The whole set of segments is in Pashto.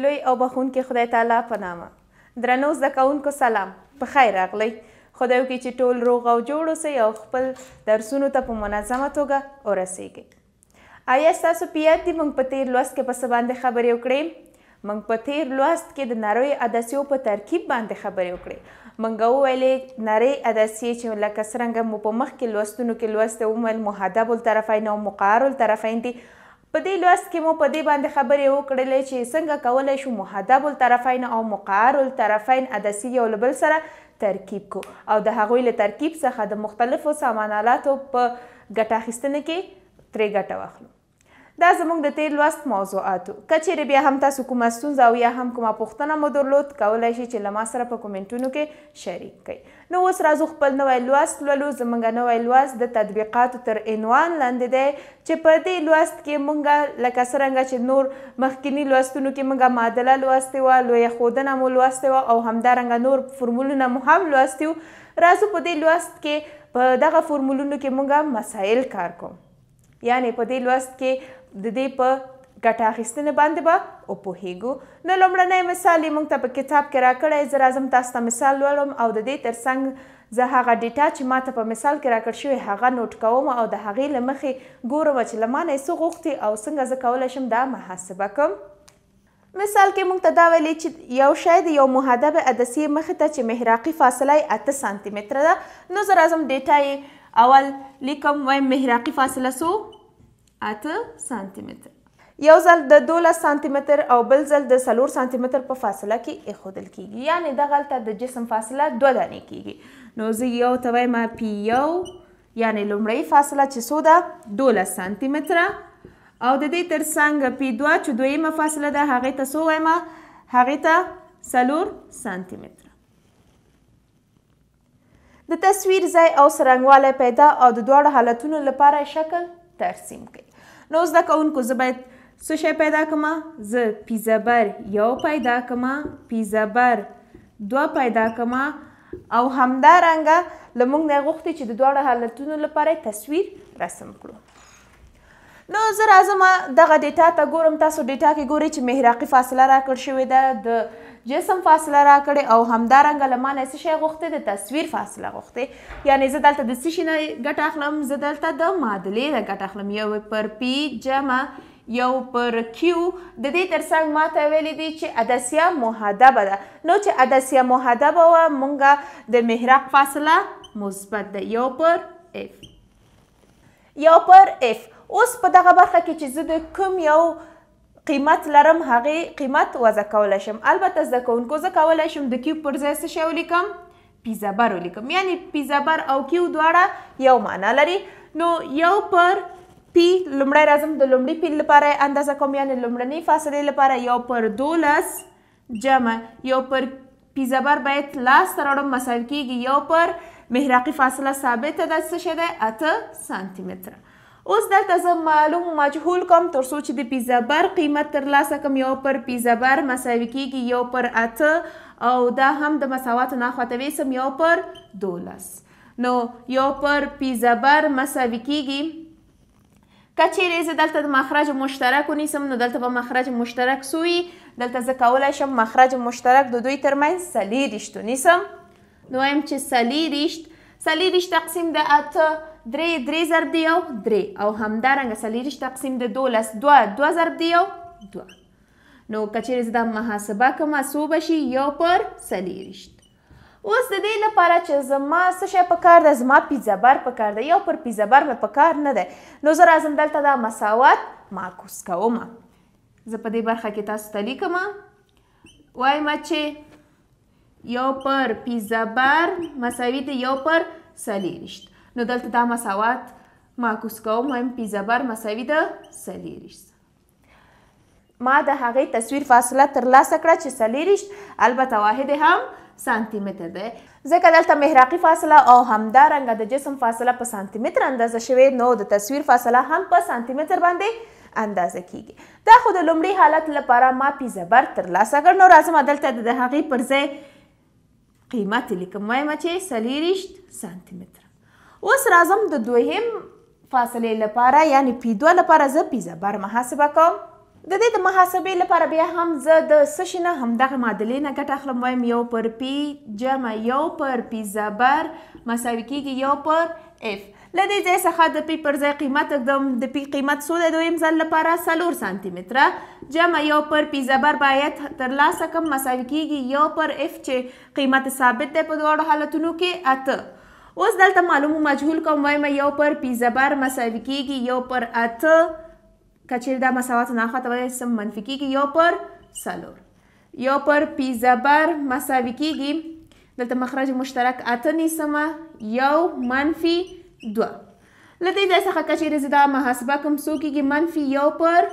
د لوی او بخونکې خدای تعالی په نامه درنو زده کوونکو سلام په خیر راغلی خدای وکړي چې ټول روغ او جوړ اوسئ او خپل درسونو ته په منظمه توګه ورسیږئ آیا ستاسو په یاد دي موږ په تیر لوست کې په څه باندې خبرې وکړې موږ په تیر لوست کې د نریو عدسیو په ترکیب باندې خبرې وکړې موږ وویلې نری عدسیې چې لکه څرنګه مو په مخکې لوستونو کې لوستې ومویل محدب الطرفین او مقار الطرفین دي په دې لوست کې مو په دې باندې خبرې وکړلې چې څنګه کولای شو محدب الطرفین او مقعر الطرفین عدسي یو له بل سره ترکیب کو او د هغوی له ترکیب څخه د مختلفو سامانالاتو په ګټه اخیستنه کې ترې ګټه واخلو دا زموږ د تیر لوست موضوعاتو که چیرې بیا هم تاسو کومه ستونزه او یا هم کومه پوښتنه مو درلود کولی شئ چې له ما سره په کومنټونو کې شریک کړئ نو اوس راځو خپل نوی لوست لولو زموږ نوی لوست د تطبیقاتو تر عنوان لاندې دی چې په دې لوست کې مونږ لکه څرنګه چې نور مخکینی لوستونو کې مونږ معادله لوستې وه لویه ښودنه مو لوستې وه او همدارنګه نور فرمولونه مو هم لوستي راځو په دې لوست کې په دغه فرمولونو کې مونږ مسایل کار کوم یعنی په دې لوست کې د دې په ګټه اخیستنه باندې به با او پوهیږو نو لومړنی مثال یې موږ ته په کتاب کې راکړی زه راځم تاسو ته مثال لولم او د دې ترڅنګ زه هغه ډیټا چې ماته په مثال کې راکړ شوی هغه نوټ کوم او د هغې له مخې ګورم چې له ما نه څه غوښتي او څنګه زه کولی شم دا محاسبه کړم مثال کې موږ ته دا ویلي چې یو شی د یو محدب عدسیې مخې ته چې محراقي فاصله یې اته سانتي متره ده نو زه راځم ډیټا یې اول لیکم وایم محراقي فاصله څو 8 سانتي متر یو ځل د 12 سانتي متر او بل ځل د 3 سانتي متر په فاصله کې ایښودل کیږي یعنی د غلطه د جسم فاصله دوه دانې کیږي نو زه یو ته وایم پی یو یعنی لومړۍ فاصله چې څو ده 12 سانتي متره او د دې تر څنګ پی دوه چې دویمه فاصله ده هغې ته څو وایم هغې ته څلور سانتي متره د تصویر ځای او سرنګوالی پیدا او د دواړو حالتونو لپاره شکل ترسیم کړئ نو زده کوونکو زه باید څه شی پیدا کما زه پی زبر یو پیدا کما پی زبر دوه پیدا کما او همدارنګه لمونږ نه غوښتي چې د دواړو حالتونو لپاره تصویر رسم کړو نو زه راځم دغه ډیټا ته ګورم تاسو ډیټا کې ګورئ چې محراقي فاصله راکړ شوې ده د جسم فاصله راکړې او همدارنګه له ما نه څه شی غوښتې د تصویر فاصله غوښتې یعنی زه دلته د څه شي نه ګټه اخلم زه دلته د معادلې نه ګټه اخلم یو پر پی جمع یو پر کیو د دې ترڅنګ ما ته ویلي دي چې عدسیه محدبه ده نو چې عدسیه محدبه وه مونږه د محراق فاصله مثبت ده یو پر اف یو پر اف اوس په دغه برخه کې چې زه د کوم یو قیمت لرم هغه قیمت وضع کولای شم البته زده کوونکو زه کولای شم د کیوب پر ځای څه شی ولیکم پیزبر ولیکم یعنی پیزبر او کیو دواړه یو معنا لري نو یو پر پی لومړی راځم د لومړي پی لپاره اندازه کوم یعنی لومړنۍ فاصلې لپاره یو پر دولس جمع یو پر پیزبر باید لاس ته راوړم مساوي کیږي یو پر محراقي فاصله ثابته ده څه شی دی اته سانتي متره اوس دلته زه معلوم او مجهول کوم تر څو چې د پیزا بر قیمت ترلاسه کوم یو پر پیزا بر مساوي کیږي یو پر اته او دا هم د مساواتو ناخواته ویسم یو پر دولس نو یو پر پیزا بر مساوي کیږي کچېرې زه دلته د مخرج مشترک ونیسم نو دلته به مخرج مشترک سوی دلته زه کولی شم مخرج مشترک د دوی ترمنځ څلېرویشت ونیسم نو وایم چې څلېرویشت څلېرویشت تقسیم د اته درې درې ضرب دی یو درې او همدارنګه څلېرویشت تقسیم د دولس دوه دوه ضرب دی یو دوه نو که چیرې زه دا محاسبه کوم څو به شي یو پر څلېرویشت اوس د دې لپاره چې زما څه شی پکار ده زما پیزبر پکار ده یو پر پیزبر مې پکار نه ده نو زه راځم دلته دا مساوات معکوس کوم زه په دې برخه کې تاسو ته لیکم وایم چې یو پر پیزبر مساوي ده یو پر څلېرویشت نو دلته دا مساوات معکوس کوم هم پی زبر مساوي ده څلېرویشت ما د هغې تصویر فاصله ترلاسه کړه چې څلېرویشت البته واحد هم سانتي متر دی ځکه دلته محراقي فاصله او همدارنګه د جسم فاصله په سانتي متر اندازه شوې نو د تصویر فاصله هم په سانتي متر باندې اندازه کیږي دا خو د لومړي حالت لپاره ما پی زبر ترلاسه کړ نو راځم دلته د هغې پر ځای قیمت لیکم وایم چې څلېرویشت سانتي متره اوس راځم د دویم فاصلې لپاره یعنی پی دوه لپاره زه پی زبر محاسبه کوم د دې د محاسبې لپاره بیا هم زه د سشي نه همدغه معادلې نه ګټه اخلم وایم یو پر پی جمع یو پر پی زبر مساوي کیږي یو پر اف له دې ځای څخه د پی پر ځای قیمت اخدم د پی قیمت څو دی دویم ځل لپاره څلور سانتي متره جمع یو پر پی زبر باید ترلاسه کړم مساوي کیږي یو پر اف چې قیمت ثابت دی په دواړو حالتونو کې اته اوس دلته معلوم او مجهول کوم وایم یو پر پی زبر مساوي کیږي یو پر اته کچیر دا مساوات نه خاطه وای سم منفي کیږي یو پر سلور یو پر پی زبر مساوي کیږي دلته مخرج مشترک اته نیسمه یو منفي دوه له دې ځای څخه کچیر زه دا محاسبه کوم څو کیږي منفي یو پر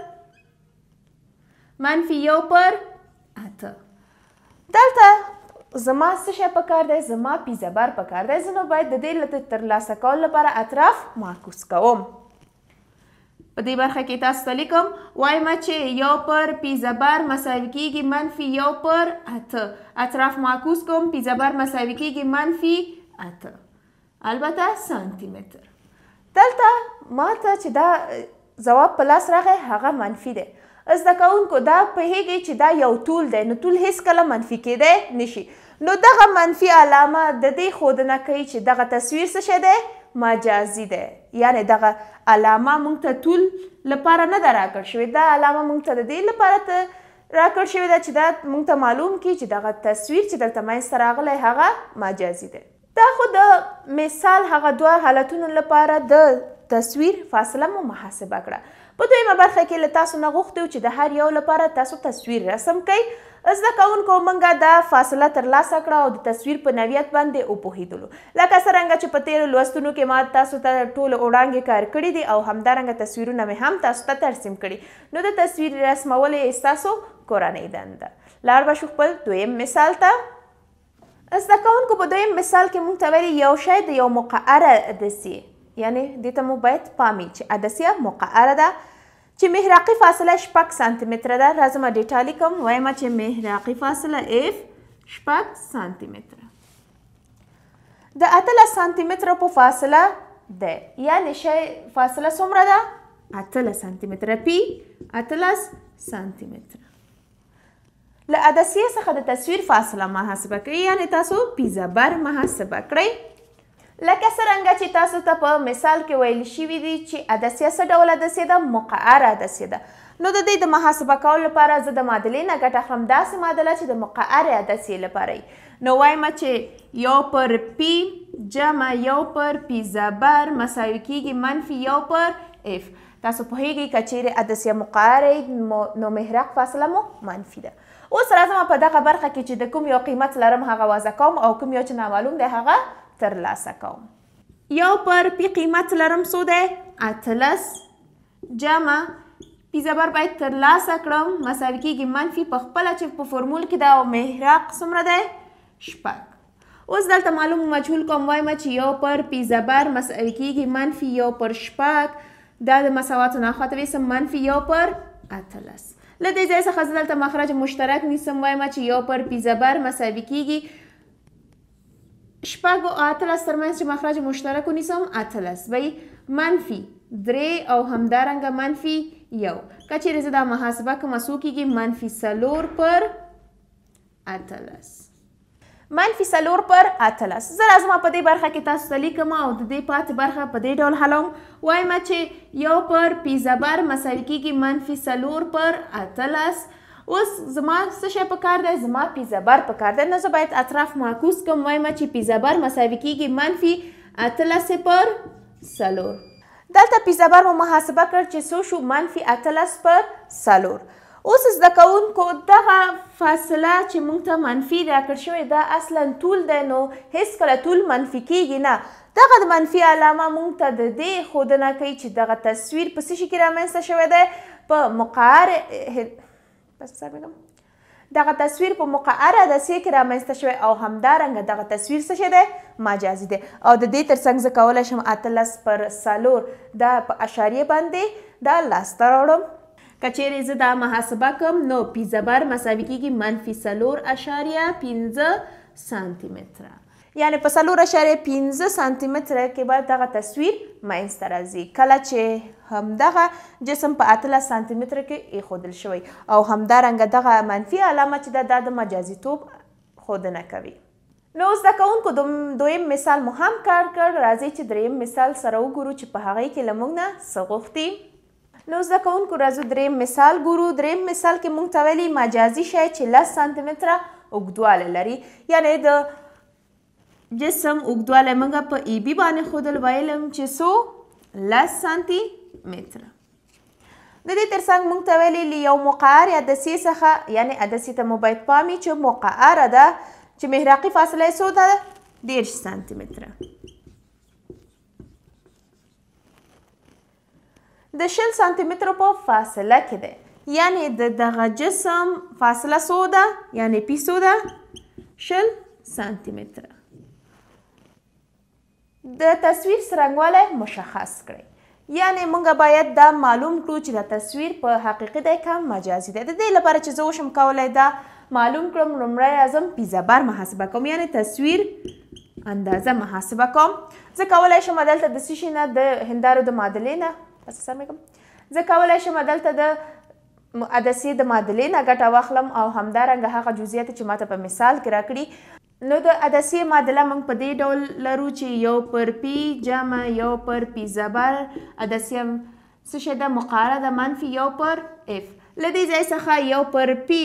منفي یو پر اته دلته زما څه شی پکار دی زما پیزه بر پکار دی زه نو باید د دې له ترلاسه کولو لپاره اطراف معکوس کوم په دې برخه کې تاسو ته لیکم وایم چې یو پر پی زبر مساوي کیږي منفي یو پر اته اطراف معکوس کوم پی زبر مساوي کیږي منفي اته البته سانتی متر دلته ماته چې دا جواب په لاس راغی هغه منفي دی زده کوونکو دا پوهیږي چې دا یو طول دی نو طول هیڅکله منفي کېدی نشي نو دغه منفي علامه د دې خودنه کوي چې دغه تصویر څه شی دی مجازي دی یعنی دغه علامه مونږ ته طول لپاره نه ده راکړ شوې دا علامه مونږ ته د دې لپاره ته راکړ شوې ده چې دا مونږ ته معلوم کړي چې دغه تصویر چې دلته منځته راغلی هغه مجازي دی دا خو د مثال هغه دوه حالتونو لپاره د تصویر فاصله مو محاسبه کړه په دویمه برخه کې له تاسو نه غوښتو چې د هر یو لپاره تاسو تصویر رسم کړئ زده کوونکو مونږه دا فاصله ترلاسه کړه او د تصویر په نویت باندې وپوهېدلو لکه څرنګه چې په تیرو لوستونو کې ما تاسو ته ټول وړاندې کار کړی دی او همدارنګه تصویرونه مې هم تاسو ته ترسیم کړي نو د تصویر رسمول یې ستاسو کورنۍ دنده لاړ به شو خپل دویم مثال ته زده کوونکو په دویم مثال کې مونږ ته ویلي یو شی د یو مقعره عدسي یعنی دې ته مو باید پام چې عدسیه مقعره ده چې محراقي فاصله شپږ سانتي متره ده راځم ډیټا لیکم وایم چې محراقي فاصله اف شپږ سانتي متره د اتلس سانتي متره په فاصله ده یعنی شی فاصله څومره ده اتلس سانتي متره پی اتلس سانتي متره له عدسیې څخه د تصویر فاصله محاسبه کړئ یعنی تاسو پی زبر محاسبه کړئ لکه څرنګه چې تاسو ته په مثال کې ویل شوي دي چې عدسیه څه ډول عدسیه ده مقعره عدسیه ده نو د دې د محاسبه کولو لپاره زه د معادلې نه ګټه اخلم داسې معادله چې د مقعرې عدسیې لپاره یي نو وایم چې یو پر پی جمع یو پر پی زبر مساوي کیږي منفي یو پر اف تاسو پوهیږئ که چیرې عدسیه مقعرې نو محرق فاصله مو منفي ده اوس راځم په دغه برخه کې چې د کوم یو قیمت لرم هغه وضع کوم او کوم یو چې نامعلوم دی هغه ترلاسه کوم یو پر پی قیمت لرم څو دی اتلس جمع پی زبر باید ترلاسه کړم مساوي کېږي منفي په خپله چې په فورمول کې ده او محراق څومره دی شپږ اوس دلته معلوم مجهول کوم وایم چې یو پر پی زبر مساوي کېږي منفي یو پر شپږ دا د مساواتو نه خواته ویسم منفي یو پر اتلس له دې ځای څخه زه دلته مخرج مشترک نیسم وایم چې یو پر پی زبر مساوي کېږي شپږ او اتلس ترمنځ چې مخرج مشترک ونیسم اتلس به منفي درې او همدارنګه منفي یو که چیرې زه دا محاسبه کومه څو کېږي منفي څلور پر اتلس منفي څلور پر اتلس زه راځم په دې برخه کې تاسو ته لیکم او د دې پاتې برخه په دې ډول حلوم وایم چې یو پر پی زبر مساوي کېږي منفي څلور پر اتلس اوس زما څه شی پکار دی زما پیزبر پکار دی نه زه باید اطراف معکوس کړم وایم چې پیزبر مساوي کیږي منفي اتلس پر څلور دلته پیزبر مو محاسبه کړ چې څو شو منفي اتلس پر څلور اوس زده کوونکو دغه فاصله چې موږ ته منفي راکړ شوی دا اصلا طول دی نو هیڅکله طول منفي کیږي نه دغه د منفي علامه مونږ ته د دې ښودنه کوي چې دغه تصویر په څه شي کې رامنځته شوی دی په مقعر بس سر میگم دغه تصویر په مقعره دسیې کې رامنځته شوی او همدارنګه دغه تصویر څه شی دی مجازي دی او د دې تر څنګ زه کولی شم اتلس پر څلور دا په اشاریې باندې دا لاسته راوړم که چیرې زه دا محاسبه کړم نو پي زبر مساوي کېږي منفي څلور اشاریه پنځه سانتي متره یعنې په څلور اشاریه پنځه سانتي متره کې به دغه تصویر منځته راځي کله چې همدغه جسم په 13 سانتي متر کې ایښودل شوی او همدارنګه دغه منفي علامه چې د د مجازي توپ ښودنه کوي نو زده کوونکو دویم مثال مو هم کار کړ راځئ چې دریم مثال سره وګورو چې په هغې کې له موږ نه څه غوښتي نو زده کوونکو راځو دریم مثال ګورو دریم مثال کې موږ ته ویلي مجازي شی چې لس سانتي متره اوږدوالی لري یعنی د جسم اوږدوالی موږ په ای بي باندې ښودل ویلم چې څو لس سانتي متره د دې ترڅنګ موږ ته ویلي له یو مقعر یا عدسې څخه یعنې عدسې ته مو باید پام چې مقعره ده چې محراقي فاصله یې څو ده دېرش سانتي متره د شل سانتي متر په فاصله کې ده یعنی د دغه جسم فاصله څو ده یعنی پی څو ده شل سانتي متر د تصویر څرنګوالی مشخص کړئ یعنی مونږ باید دا معلوم کړو چې دا تصویر په حقیقي دی که مجازي دی د دې لپاره چې زه وشم کولی دا معلوم کړم لومړی ازم پیزابر محاسبه کوم یعنی تصویر اندازه محاسبه کوم زه کولی شم دلته د څه شي نه د هندارو د معادلې نه پس سم کوم زه کولی شم دلته د عدسې د معادلې نه ګټه واخلم او همدارنګه هغه جزئیات چې ماته په مثال کې راکړي نو د عدسیه معادله موږ په دې ډول لرو چې یو پر پی جمع یو پر پی زبر عدسیه څه شی ده مقاره ده منفي یو پر اف له دې ځای څخه یو پر پی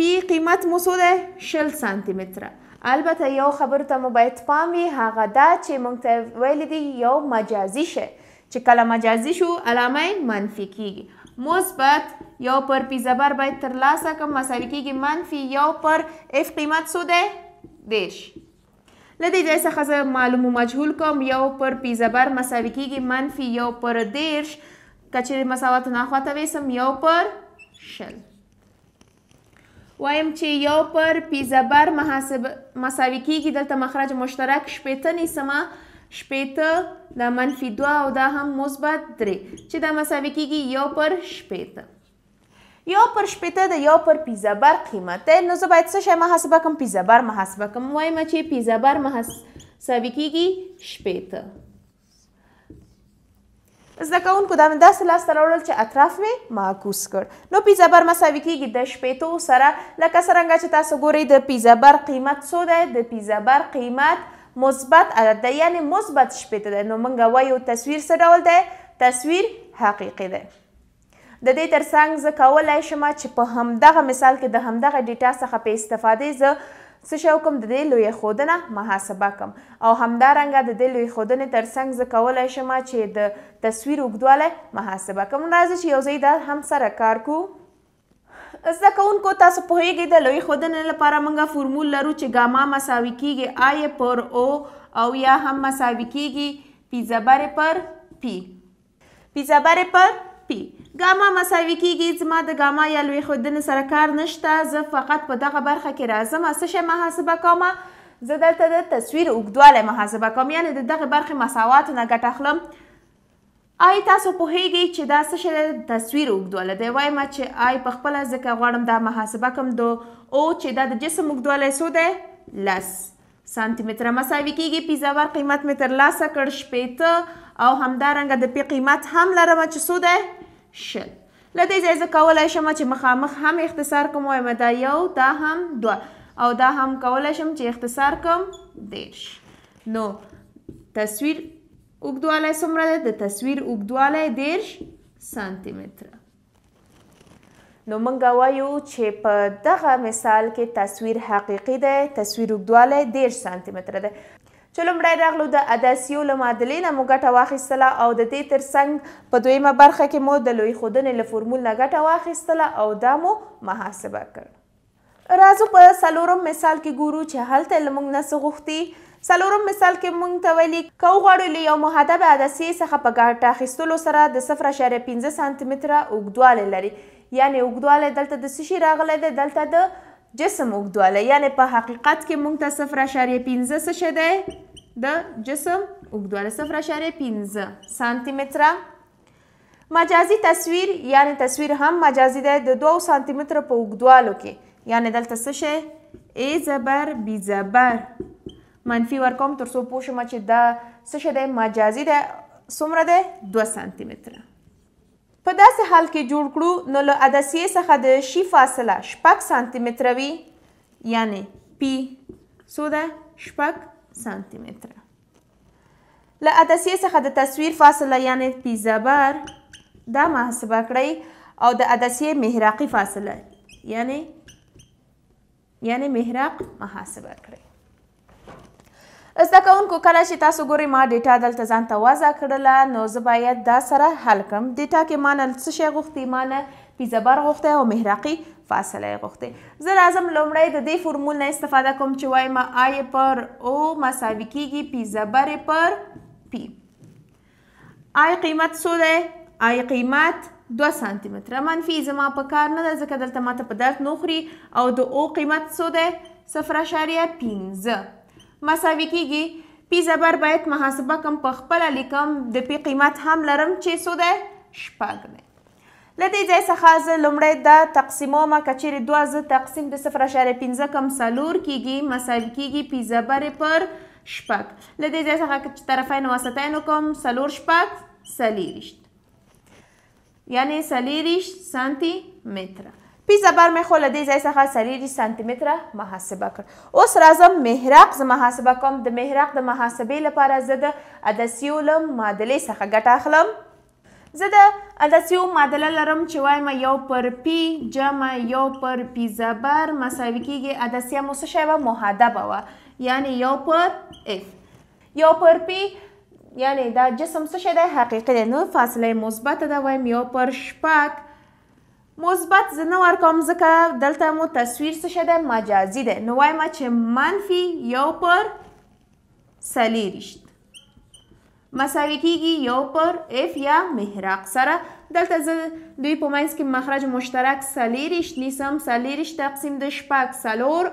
پی قیمت مو څو ده شل سانتي متره البته یو خبرو ته مو باید پام وي هغه دا چې موږ ته ویلي دي یو مجازي شی چې کله مجازي شو علامه منفي کیږي مثبت یو پر پی زبر باید ترلاسه کم مساوي کیږي منفي یو پر اف قیمت څو دی دېرش له دې ځای څخه زه معلوم و مجهول کوم یو پر پی زبر مساوي کیږي منفي یو پر دېرش که چیرې مساوات ناخواته ویسم یو پر شل وایم چې یو پر پی زبر محاسب مساوي کیږي دلته مخرج مشترک شپېته نیسمه شپېته دا منفي دوه او دا هم مثبت درې چې دا مساوي کیږي یو پر شپېته یا پر شپته ده یا پر پیزه بر قیمته نو زه باید څه شی محاسبه کړم پیزه بر محاسبه کړم وایمه چې پیزه بر محاسبه کیږي شپته زده کوونکو دا مې داسې لاسته راوړل چې اطراف مې معکوس کړ نو پی زبر مساوي کیږي د شپېتو سره لکه څرنګه چې تاسو ګورئ د پی زبر قیمت څو دی د پی زبر قیمت مثبت عدد دی یعنې مثبت شپېته دی نو موږ وایو تصویر څه ډول دی تصویر حقیقي دی د دې ترڅنګ زه کولای شم چې په همدغه مثال کې د همدغه ډیټا څخه په استفادې زه څه شی وکړم د دې لویې ښودنه محاسبه کړم او همدارنګه د دې لویې ښودنې ترڅنګ زه کولی شم چې د تصویر اوږدوالی محاسبه کړم راځئ چې یو ځای دا هم سره کار کوو زده کوونکو تاسو پوهیږئ د لوی ښودنې لپاره موږ فورمول لرو چې ګاما مساوي کیږي آی پر او او یا هم مساوي کیږي پی ضرب پر پی پی ضرب پر پی ګاما مساوي کیږي زما د ګاما یا لوی خودنې سره کار نشته زه فقط په دغه برخه کې راځم څه شی محاسبه کوم زه دلته د تصویر اوږدوالی محاسبه کوم یعنی د دغه برخې مساواتو نه ګټه اخلم آی تاسو پوهیږئ چې دا څه شی د تصویر اوږدوالی دی وایم چې آی په خپله ځکه غواړم دا محاسبه کړم د او چې دا د جسم اوږدوالی څو دی لس سانتي متره مساوي کیږي پیزاور قیمت مې ترلاسه کړ شپېته او همدارنګه د پی قیمت هم لرمه چې څو دی شل لدې ځای زه کولای شم چې مخامخ هم اختصار کوم وایم دا یو دا هم دوه او دا هم کولای شم چې اختصار کوم دیش نو تصویر اوږدوالی څومره دی د تصویر اوږدوالی دیرش سانتي متره نو موږ وایو چې په دغه مثال کې تصویر حقیقي دی تصویر اوږدوالی دیرش سانتي متره دی چې لومړی راغلو د اداسیو له معادلې نه مو ګټه واخیستله او د دې تر څنګ په دویمه برخه کې مو د لوی ښودنې له فورمول نه ګټه واخیستله او دا مو محاسبه کړ راځو په څلورم مثال کې ګورو چې هلته له موږ نه څه غوښتي څلورم مثال کې مونږ ته ویلي که وغواړو له یو محدب عدسیې څخه په ګټه اخیستلو سره د صفر اعشاریه پنځه سانتیمتره اوږدوالی لري یعنې اوږدوالی دلته د څه شي راغلی دی دلته د جسم اوږدوالی یعنی په حقیقت کې موږ ته صفر اعشاریه پنځه څه شی دی د جسم اوږدوالی صفر اعشاریه پنځه سانتي متره مجازي تصویر یعنی تصویر هم مجازي دی د دوو سانتي متره په اوږدوالو کې یعنی دلته څه شی ای زبر بی زبر منفي ورکوم تر څو پوه شم چې دا څه شی دی مجازي دی څومره دی دوه سانتي متره په داسې حال کې جوړ کړو نو له عدسیې څخه د شي فاصله شپږ سانتي متره وي یعنی پی څو ده شپږ سانتي متره له عدسیې څخه د تصویر فاصله یعنی پی زبر دا محاسبه کړئ او د عدسیې محراقي فاصله یعنی یعنی محراق محاسبه کړئ زده کوونکو کله چې تاسو ګورئ ما ډیټا دلته ځان ته وضع کړله نو زه باید دا سره حل کړم ډیټا کې ما نه څه شی غوښتي ما نه پیزبر غوښتی او محرقي فاصله یې غوښتې زه راځم لومړی د دې فورمول نه استفاده کوم چې وایم آی پر او مساوي کیږي پیزبر پر پی آی قیمت څو دی آی قیمت دو سانتی متره منفي زما په کار نه ده ځکه دلته ماته په درد نه او د او قیمت څو دی صفر اشاریه پنځه مساوي کیږي پی زبر باید محاسبه کم په خپل لیکم د پی قیمت هم لرم چې څو ده شپږ ده لدې ځای څخه زه لومړی دا تقسیموم کچېرې دوه زه تقسیم د صفر اشاریه پنځه کم څلور کیږي مساوي کیږي پی زبر پر شپږ له دې ځای څخه چې طرفین وسطین وکړم څلور شپږ څلېرویشت یعنې څلېرویشت سانتي متره پی زبر مې خو له دې ځای څخه څلېرویشت سانتي متره محاسبه کړ اوس راځم محراق زه محاسبه کوم د محراق د محاسبې لپاره زه د عدسیو له معادلې څخه ګټه اخلم زه د عدسیو معادله لرم چې وایم یو پر پی جمع یو پر پی زبر مساوي کیږي عدسیه مو څه شی وه محاده به وه یعنې یو پر اف یو پر پی یعنې دا جسم څه شی دی حقیقي دی نو فاصله یې مثبته ده وایم یو پر شپږ مثبت زه نه ورکوم ځکه دلته مو تصویر څه شی دی مجازي دی نو وایم چې منفي یو پر څلېرویشت مساوي کیږي یو پر اف یا محراق سره دلته زه دوی په منځ کې مخرج مشترک څلېرویشت نیسم څلېرویشت تقسیم د شپږ څلور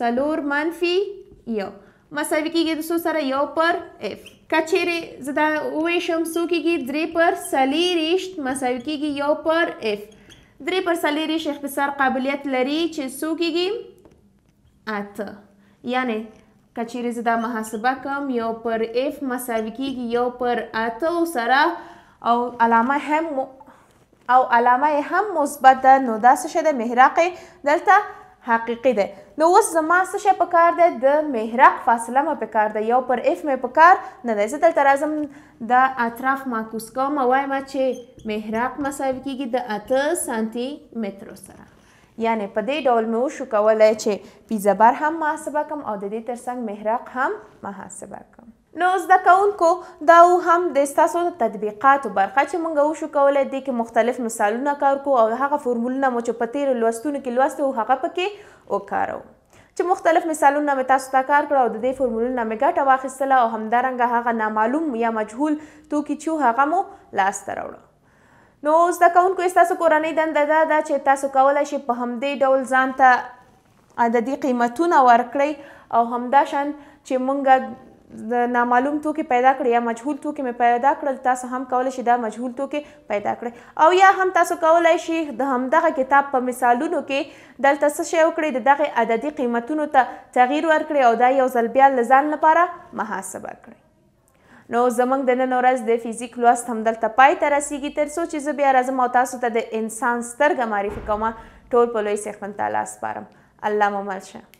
څلور منفي یو مساوي کیږي د څو سره یو پر اف کچېرې زه دا وویشم څو کیږي درې پر څلېرویشت مساوي کیږي یو پر اف درې پر څلېرویشت اختصار قابلیت لري چې څو کېږي اته یعنې که چیرې زه دا محاسبه کوم یو پر اف مساوي کېږي یو پر اته سره او علامه هم او علامه هم مثبت ده نو دا څه شی ده محراق دلته حقیقي ده نو اوس زما څه شی پکار دی د محراق فاصله مې پکار ده یو پر اف مې پکار نه دی زه دلته راځم د اطراف معکوس کوم وایم چې محراق مساوي کیږي د اته سانتي مترو سره یعنې په دې ډول مې وشو کولی چې پی زبر هم محاسبه کړم او د دې ترڅنګ محراق هم محاسبه کړم نو زده کوونکو دا هم د ستاسو د تطبیقاتو برخه چې موږ وشو کولی دې کې مختلف مثالونه کار کو او هغه فورمولونه مو چې په تیرو لوستونو کې لوستو هغه پکې وکارو چې مختلف مثالونه مې تاسو ته کار کړ او د دې فورمولونه مې ګټه واخیستله او همدارنګه هغه نامعلوم یا مجهول توکي چې هغه مو لاسته راوړه نو زده کوونکو ستاسو کورنۍ دنده دا ده چې تاسو کولی شئ په همدې ډول ځان ته عددي قیمتونه ورکړئ او همدا شان چې مونږ د نامعلوم توکي پیدا کړي یا مجهول توکي مې پیدا کړل تاسو هم کولی شئ دا مجهول توکي پیدا کړئ او یا هم تاسو کولی شئ د همدغه کتاب په مثالونو کې دلته څه شی وکړئ د دغې عددي قیمتونو ته تغییر ورکړئ او دا یو ځل بیا له ځان لپاره محاسبه کړئ نو زمونږ د نن ورځ د فزیک لوست همدلته پای ته رسیږي تر څو چې زه بیا راځم او تاسو ته د انسان سترګه معرفي کوم ټول په لوی سیخمن تعالی سپارم الله مو مل شه